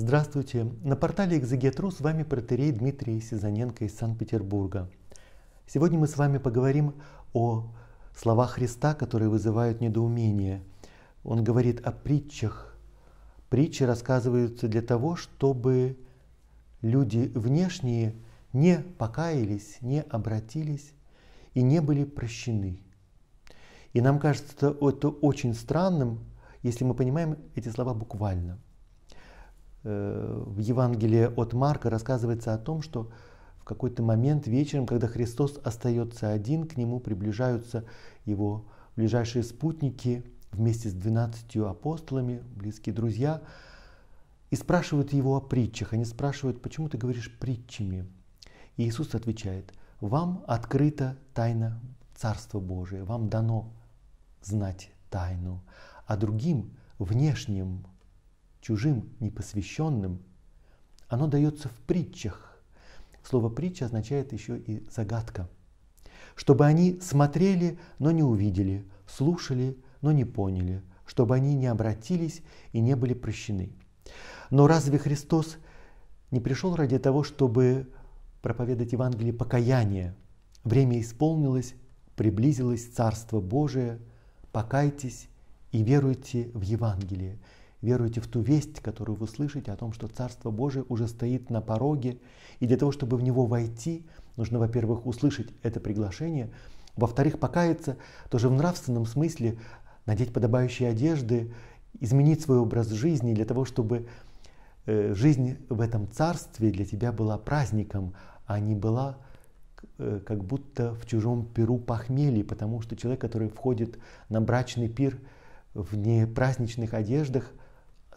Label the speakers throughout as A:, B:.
A: Здравствуйте! На портале «Экзегетру» с вами протерей Дмитрий Сизаненко из Санкт-Петербурга. Сегодня мы с вами поговорим о словах Христа, которые вызывают недоумение. Он говорит о притчах. Притчи рассказываются для того, чтобы люди внешние не покаялись, не обратились и не были прощены. И нам кажется это очень странным, если мы понимаем эти слова буквально – Э, в Евангелии от Марка рассказывается о том, что в какой-то момент вечером, когда Христос остается один, к нему приближаются его ближайшие спутники вместе с двенадцатью апостолами, близкие друзья, и спрашивают его о притчах. Они спрашивают, почему ты говоришь притчами? И Иисус отвечает, вам открыта тайна Царства Божия, вам дано знать тайну, а другим, внешним чужим, непосвященным, оно дается в притчах. Слово «притча» означает еще и «загадка». Чтобы они смотрели, но не увидели, слушали, но не поняли, чтобы они не обратились и не были прощены. Но разве Христос не пришел ради того, чтобы проповедать Евангелие покаяния? Время исполнилось, приблизилось Царство Божие, покайтесь и веруйте в Евангелие – веруете в ту весть, которую вы слышите о том, что Царство Божие уже стоит на пороге, и для того, чтобы в него войти, нужно, во-первых, услышать это приглашение, во-вторых, покаяться, тоже в нравственном смысле, надеть подобающие одежды, изменить свой образ жизни для того, чтобы э, жизнь в этом царстве для тебя была праздником, а не была э, как будто в чужом перу похмелье, потому что человек, который входит на брачный пир в непраздничных одеждах –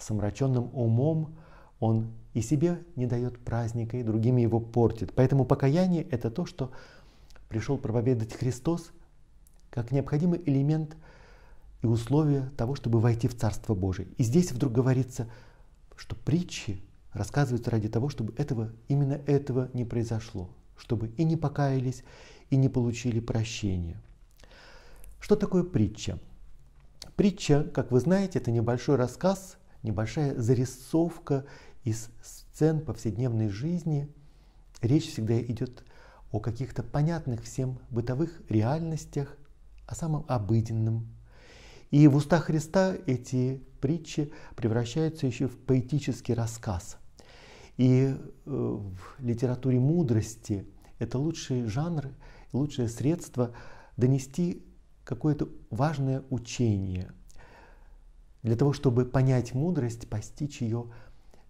A: с омраченным умом он и себе не дает праздника, и другим его портит. Поэтому покаяние – это то, что пришел проповедовать Христос как необходимый элемент и условие того, чтобы войти в Царство Божие. И здесь вдруг говорится, что притчи рассказываются ради того, чтобы этого, именно этого не произошло, чтобы и не покаялись, и не получили прощения. Что такое притча? Притча, как вы знаете, это небольшой рассказ – небольшая зарисовка из сцен повседневной жизни. Речь всегда идет о каких-то понятных всем бытовых реальностях, о самом обыденном. И в устах Христа эти притчи превращаются еще в поэтический рассказ. И э, в литературе мудрости это лучший жанр, лучшее средство донести какое-то важное учение, для того, чтобы понять мудрость, постичь ее,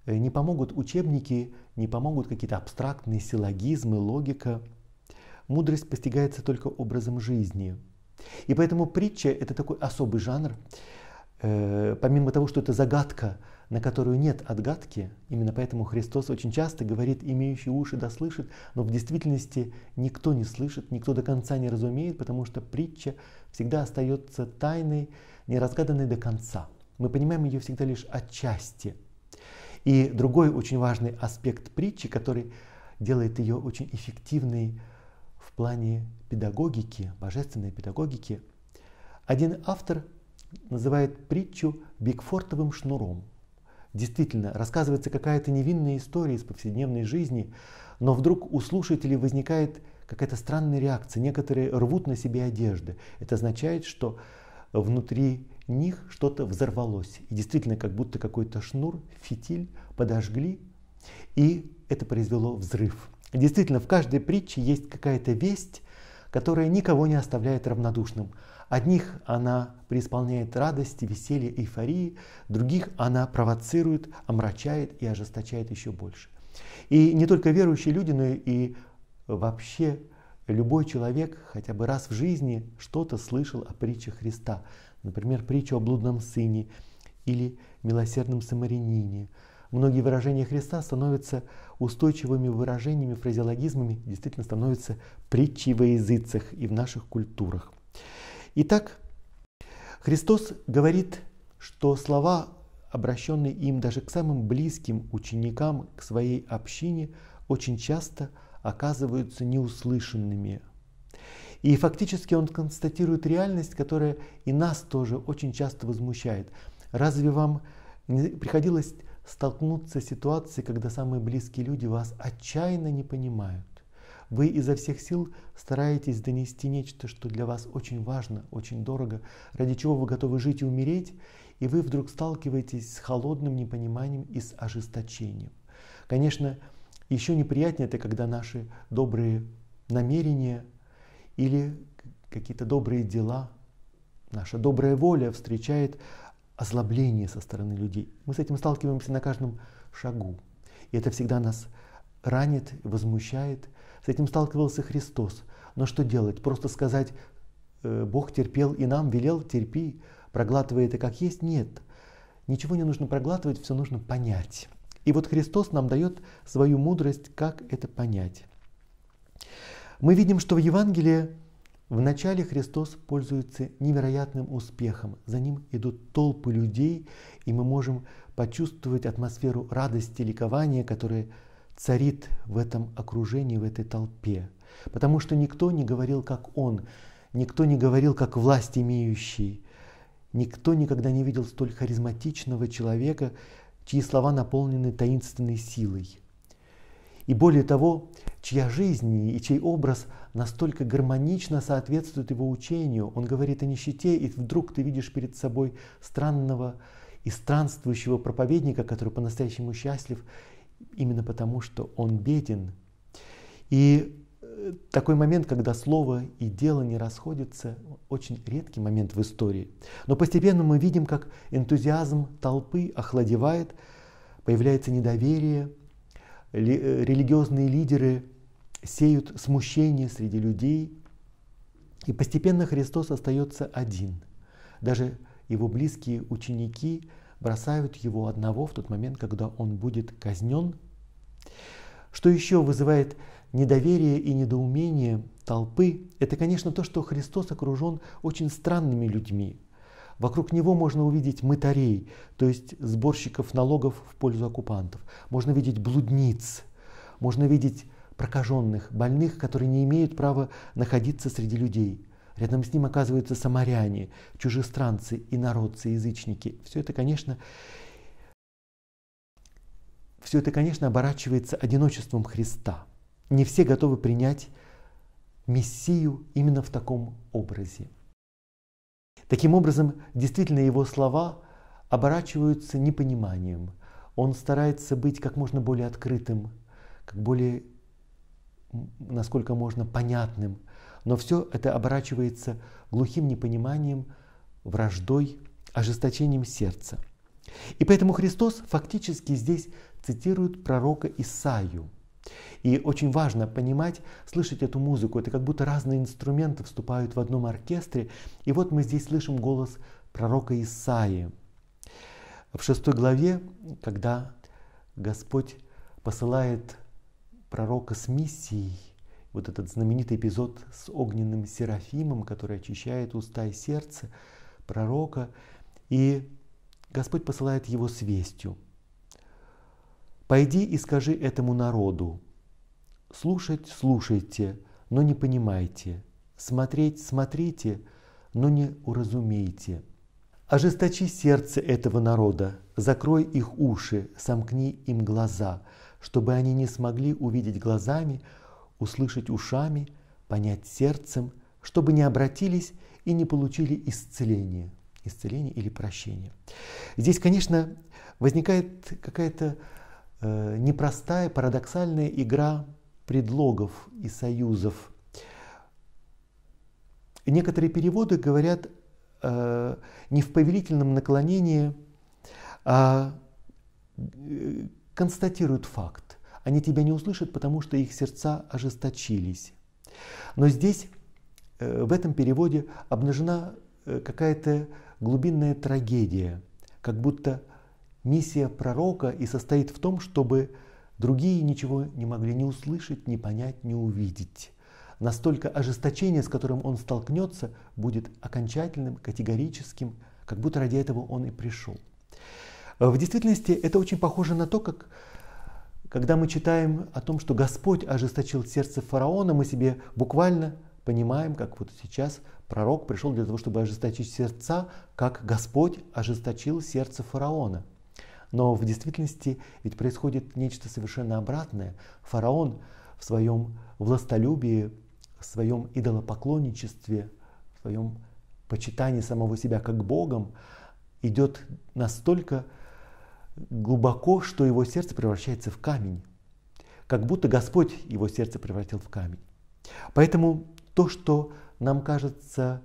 A: э, не помогут учебники, не помогут какие-то абстрактные силлогизмы, логика. Мудрость постигается только образом жизни. И поэтому притча – это такой особый жанр. Э, помимо того, что это загадка, на которую нет отгадки, именно поэтому Христос очень часто говорит, имеющий уши да слышит, но в действительности никто не слышит, никто до конца не разумеет, потому что притча всегда остается тайной, неразгаданной до конца – мы понимаем ее всегда лишь отчасти. И другой очень важный аспект притчи, который делает ее очень эффективной в плане педагогики, божественной педагогики, один автор называет притчу Бигфортовым шнуром. Действительно, рассказывается какая-то невинная история из повседневной жизни, но вдруг у слушателей возникает какая-то странная реакция. Некоторые рвут на себе одежды. Это означает, что внутри в них что-то взорвалось. И действительно, как будто какой-то шнур, фитиль подожгли, и это произвело взрыв. И действительно, в каждой притче есть какая-то весть, которая никого не оставляет равнодушным. Одних она преисполняет радости, веселья, эйфории, других она провоцирует, омрачает и ожесточает еще больше. И не только верующие люди, но и вообще любой человек хотя бы раз в жизни что-то слышал о притче Христа например, притча о блудном сыне или милосердном самарянине. Многие выражения Христа становятся устойчивыми выражениями, фразеологизмами, действительно становятся притчей во языцах и в наших культурах. Итак, Христос говорит, что слова, обращенные им даже к самым близким ученикам, к своей общине, очень часто оказываются неуслышанными, и фактически он констатирует реальность, которая и нас тоже очень часто возмущает. Разве вам не приходилось столкнуться с ситуацией, когда самые близкие люди вас отчаянно не понимают? Вы изо всех сил стараетесь донести нечто, что для вас очень важно, очень дорого, ради чего вы готовы жить и умереть, и вы вдруг сталкиваетесь с холодным непониманием и с ожесточением. Конечно, еще неприятнее это, когда наши добрые намерения или какие-то добрые дела, наша добрая воля встречает озлобление со стороны людей. Мы с этим сталкиваемся на каждом шагу. И это всегда нас ранит, возмущает. С этим сталкивался Христос. Но что делать? Просто сказать, «Э, Бог терпел и нам велел, терпи, проглатывай это как есть? Нет. Ничего не нужно проглатывать, все нужно понять. И вот Христос нам дает свою мудрость, как это понять. Мы видим, что в Евангелии в начале Христос пользуется невероятным успехом. За ним идут толпы людей, и мы можем почувствовать атмосферу радости, ликования, которая царит в этом окружении, в этой толпе. Потому что никто не говорил, как Он, никто не говорил, как власть имеющий, никто никогда не видел столь харизматичного человека, чьи слова наполнены таинственной силой. И более того, чья жизнь и чей образ настолько гармонично соответствует его учению. Он говорит о нищете, и вдруг ты видишь перед собой странного и странствующего проповедника, который по-настоящему счастлив именно потому, что он беден. И э, такой момент, когда слово и дело не расходятся, очень редкий момент в истории. Но постепенно мы видим, как энтузиазм толпы охладевает, появляется недоверие – Э, религиозные лидеры сеют смущение среди людей, и постепенно Христос остается один. Даже его близкие ученики бросают его одного в тот момент, когда он будет казнен. Что еще вызывает недоверие и недоумение толпы, это, конечно, то, что Христос окружен очень странными людьми – Вокруг него можно увидеть мытарей, то есть сборщиков налогов в пользу оккупантов. Можно видеть блудниц, можно видеть прокаженных, больных, которые не имеют права находиться среди людей. Рядом с ним оказываются самаряне, чужестранцы, инородцы, язычники. Все это, конечно, все это, конечно, оборачивается одиночеством Христа. Не все готовы принять Мессию именно в таком образе. Таким образом, действительно его слова оборачиваются непониманием. Он старается быть как можно более открытым, как более, насколько можно, понятным. Но все это оборачивается глухим непониманием, враждой, ожесточением сердца. И поэтому Христос фактически здесь цитирует пророка Исаию – и очень важно понимать, слышать эту музыку. Это как будто разные инструменты вступают в одном оркестре. И вот мы здесь слышим голос пророка Исаии. В шестой главе, когда Господь посылает пророка с миссией, вот этот знаменитый эпизод с огненным серафимом, который очищает уста и сердце пророка, и Господь посылает его с вестью – Пойди и скажи этому народу. Слушать слушайте, но не понимайте. Смотреть смотрите, но не уразумейте. Ожесточи сердце этого народа, закрой их уши, сомкни им глаза, чтобы они не смогли увидеть глазами, услышать ушами, понять сердцем, чтобы не обратились и не получили исцеление, исцеление или прощение. Здесь, конечно, возникает какая-то Э, непростая, парадоксальная игра предлогов и союзов. Некоторые переводы говорят э, не в повелительном наклонении, а э, констатируют факт. Они тебя не услышат, потому что их сердца ожесточились. Но здесь, э, в этом переводе, обнажена э, какая-то глубинная трагедия, как будто Миссия пророка и состоит в том, чтобы другие ничего не могли не услышать, не понять, не увидеть. Настолько ожесточение, с которым он столкнется, будет окончательным, категорическим, как будто ради этого он и пришел. В действительности это очень похоже на то, как когда мы читаем о том, что Господь ожесточил сердце фараона, мы себе буквально понимаем, как вот сейчас пророк пришел для того, чтобы ожесточить сердца, как Господь ожесточил сердце фараона. Но в действительности ведь происходит нечто совершенно обратное. Фараон в своем властолюбии, в своем идолопоклонничестве, в своем почитании самого себя как Богом идет настолько глубоко, что его сердце превращается в камень, как будто Господь его сердце превратил в камень. Поэтому то, что нам кажется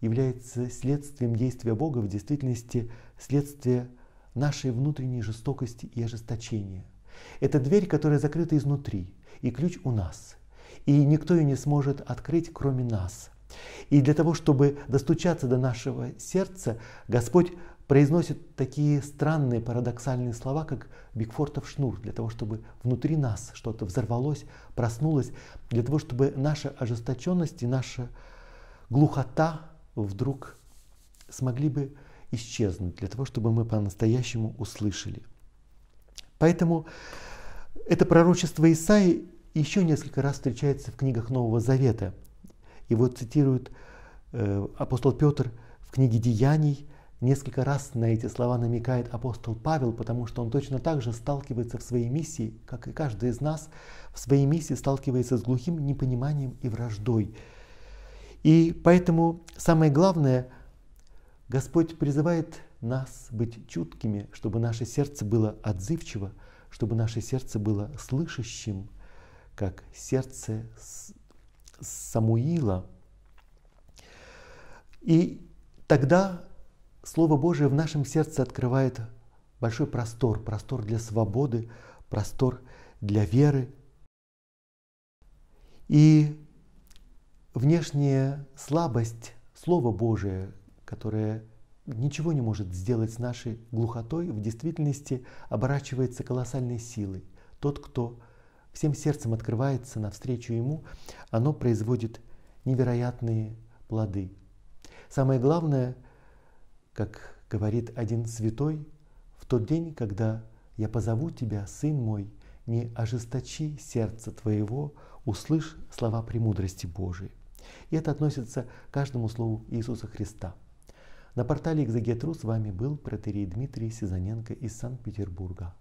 A: является следствием действия Бога, в действительности следствие нашей внутренней жестокости и ожесточения. Это дверь, которая закрыта изнутри, и ключ у нас. И никто ее не сможет открыть, кроме нас. И для того, чтобы достучаться до нашего сердца, Господь произносит такие странные парадоксальные слова, как Бигфортов шнур, для того, чтобы внутри нас что-то взорвалось, проснулось, для того, чтобы наша ожесточенность и наша глухота вдруг смогли бы исчезнуть, для того, чтобы мы по-настоящему услышали. Поэтому это пророчество Исаи еще несколько раз встречается в книгах Нового Завета. Его цитирует э, апостол Петр в книге «Деяний», Несколько раз на эти слова намекает апостол Павел, потому что он точно так же сталкивается в своей миссии, как и каждый из нас, в своей миссии сталкивается с глухим непониманием и враждой. И поэтому самое главное – Господь призывает нас быть чуткими, чтобы наше сердце было отзывчиво, чтобы наше сердце было слышащим, как сердце Самуила. И тогда Слово Божие в нашем сердце открывает большой простор, простор для свободы, простор для веры. И внешняя слабость Слова Божия, которое ничего не может сделать с нашей глухотой, в действительности оборачивается колоссальной силой. Тот, кто всем сердцем открывается навстречу ему, оно производит невероятные плоды. Самое главное, как говорит один святой, в тот день, когда я позову тебя, сын мой, не ожесточи сердце твоего, услышь слова премудрости Божией. И это относится к каждому слову Иисуса Христа. На портале «Экзагетру» с вами был протерей Дмитрий Сизаненко из Санкт-Петербурга.